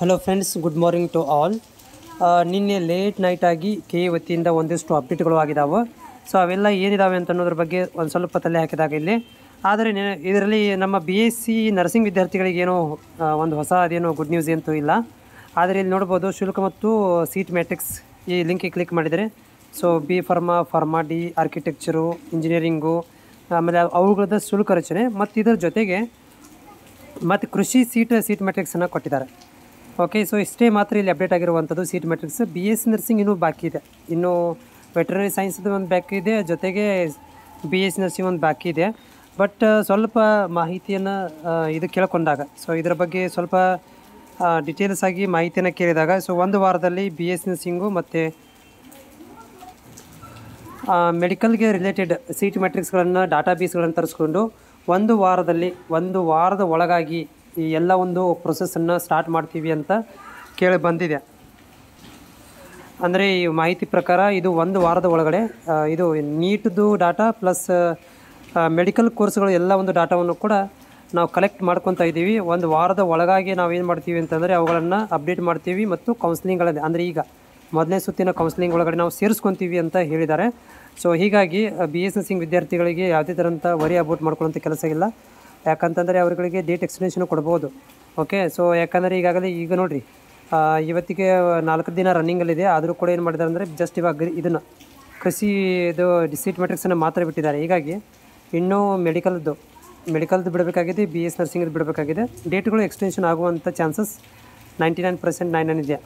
hello friends good morning to all ನಿನ್ನೆ late night ಆಗಿ ಕೆ ವತಿಯಿಂದ ಒಂದಿಷ್ಟು ಅಪ್ಡೇಟ್ಗಳು ಆಗಿದ್ದಾವೆ ಸೊ ಅವೆಲ್ಲ ಏನಿದ್ದಾವೆ ಅಂತ ಅನ್ನೋದ್ರ ಬಗ್ಗೆ ಒಂದು ಸ್ವಲ್ಪ ತಲೆ ಹಾಕಿದಾಗ ಇಲ್ಲಿ ಆದರೆ ಇದರಲ್ಲಿ ನಮ್ಮ ಬಿ ಎಸ್ ಸಿ ನರ್ಸಿಂಗ್ ವಿದ್ಯಾರ್ಥಿಗಳಿಗೇನೋ ಒಂದು ಹೊಸ ಅದೇನೋ ಗುಡ್ ನ್ಯೂಸ್ ಅಂತೂ ಇಲ್ಲ ಆದರೆ ಇಲ್ಲಿ ನೋಡ್ಬೋದು ಶುಲ್ಕ ಮತ್ತು ಸೀಟ್ ಮ್ಯಾಟ್ರಿಕ್ಸ್ ಈ ಲಿಂಕಿಗೆ ಕ್ಲಿಕ್ ಮಾಡಿದರೆ so B pharma pharma D architecture engineering ಆಮೇಲೆ ಅವುಗಳದ್ದು ಶುಲ್ಕ ರಚನೆ ಮತ್ತು ಇದರ ಜೊತೆಗೆ ಮತ್ತು ಕೃಷಿ ಸೀಟ್ ಸೀಟ್ ಮ್ಯಾಟ್ರಿಕ್ಸನ್ನು ಕೊಟ್ಟಿದ್ದಾರೆ ಓಕೆ ಸೊ ಇಷ್ಟೇ ಮಾತ್ರ ಇಲ್ಲಿ ಅಪ್ಡೇಟ್ ಆಗಿರುವಂಥದ್ದು seat matrix B S nursing ಇನ್ನೂ ಬಾಕಿ ಇದೆ ಇನ್ನೂ ವೆಟರ್ನರಿ ಸೈನ್ಸ್ದು ಒಂದು ಬಾಕಿ ಇದೆ ಜೊತೆಗೆ ಬಿ ಎಸ್ ನರ್ಸಿಂಗ್ ಒಂದು ಬಾಕಿ ಇದೆ ಬಟ್ ಸ್ವಲ್ಪ ಮಾಹಿತಿಯನ್ನು ಇದು ಕೇಳ್ಕೊಂಡಾಗ ಸೊ ಇದರ ಬಗ್ಗೆ ಸ್ವಲ್ಪ ಡಿಟೇಲ್ಸ್ ಆಗಿ ಮಾಹಿತಿಯನ್ನು ಕೇಳಿದಾಗ ಸೊ ಒಂದು ವಾರದಲ್ಲಿ ಬಿ ಎಸ್ ನರ್ಸಿಂಗು ಮತ್ತು ಮೆಡಿಕಲ್ಗೆ ರಿಲೇಟೆಡ್ ಸೀಟ್ ಮೆಟ್ರಿಕ್ಸ್ಗಳನ್ನು ಡಾಟಾ ಬೇಸ್ಗಳನ್ನು ತರಿಸ್ಕೊಂಡು ಒಂದು ವಾರದಲ್ಲಿ ಒಂದು ವಾರದ ಒಳಗಾಗಿ ಈ ಎಲ್ಲ ಒಂದು ಪ್ರೊಸೆಸನ್ನು ಸ್ಟಾರ್ಟ್ ಮಾಡ್ತೀವಿ ಅಂತ ಕೇಳಿ ಬಂದಿದೆ ಅಂದರೆ ಈ ಮಾಹಿತಿ ಪ್ರಕಾರ ಇದು ಒಂದು ವಾರದ ಒಳಗಡೆ ಇದು ನೀಟ್ದು ಡಾಟಾ ಪ್ಲಸ್ ಮೆಡಿಕಲ್ ಕೋರ್ಸ್ಗಳು ಎಲ್ಲ ಒಂದು ಡಾಟಾವನ್ನು ಕೂಡ ನಾವು ಕಲೆಕ್ಟ್ ಮಾಡ್ಕೊತಾ ಇದ್ದೀವಿ ಒಂದು ವಾರದ ಒಳಗಾಗಿ ನಾವು ಏನು ಮಾಡ್ತೀವಿ ಅಂತಂದರೆ ಅವುಗಳನ್ನು ಅಪ್ಡೇಟ್ ಮಾಡ್ತೀವಿ ಮತ್ತು ಕೌನ್ಸಿಲಿಂಗ್ಗಳಲ್ಲಿ ಅಂದರೆ ಈಗ ಮೊದಲನೇ ಸುತ್ತಿನ ಕೌನ್ಸಿಲಿಂಗ್ ಒಳಗಡೆ ನಾವು ಸೇರಿಸ್ಕೊತೀವಿ ಅಂತ ಹೇಳಿದ್ದಾರೆ ಸೊ ಹೀಗಾಗಿ ಬಿ ಎಸ್ ಸಿಂಗ್ ವಿದ್ಯಾರ್ಥಿಗಳಿಗೆ ಯಾವುದೇ ಥರ ಅಂತ ವರಿ ಅಬೌಟ್ ಮಾಡ್ಕೊಳ್ಳೋಂಥ ಕೆಲಸ ಇಲ್ಲ ಯಾಕಂತಂದರೆ ಅವರುಗಳಿಗೆ ಡೇಟ್ ಎಕ್ಸ್ಟೆನ್ಷನ್ ಕೊಡ್ಬೋದು ಓಕೆ ಸೊ ಯಾಕಂದರೆ ಈಗಾಗಲೇ ಈಗ ನೋಡಿರಿ ಇವತ್ತಿಗೆ ನಾಲ್ಕು ದಿನ ರನ್ನಿಂಗಲ್ಲಿದೆ ಆದರೂ ಕೂಡ ಏನು ಮಾಡಿದ್ದಾರೆ ಅಂದರೆ ಜಸ್ಟ್ ಇವಾಗ ಇದನ್ನು ಕೃಷಿ ಇದು ಡಿಸೀಟ್ ಮೆಟ್ರಿಕ್ಸನ್ನು ಮಾತ್ರ ಬಿಟ್ಟಿದ್ದಾರೆ ಹೀಗಾಗಿ ಇನ್ನೂ ಮೆಡಿಕಲ್ದು ಮೆಡಿಕಲ್ದು ಬಿಡಬೇಕಾಗಿದೆ ಬಿ ಎಸ್ ನರ್ಸಿಂಗದು ಬಿಡಬೇಕಾಗಿದೆ ಡೇಟ್ಗಳು ಎಕ್ಸ್ಟೆನ್ಷನ್ ಆಗುವಂಥ chances ninety nine percent nine nine ಇದೆ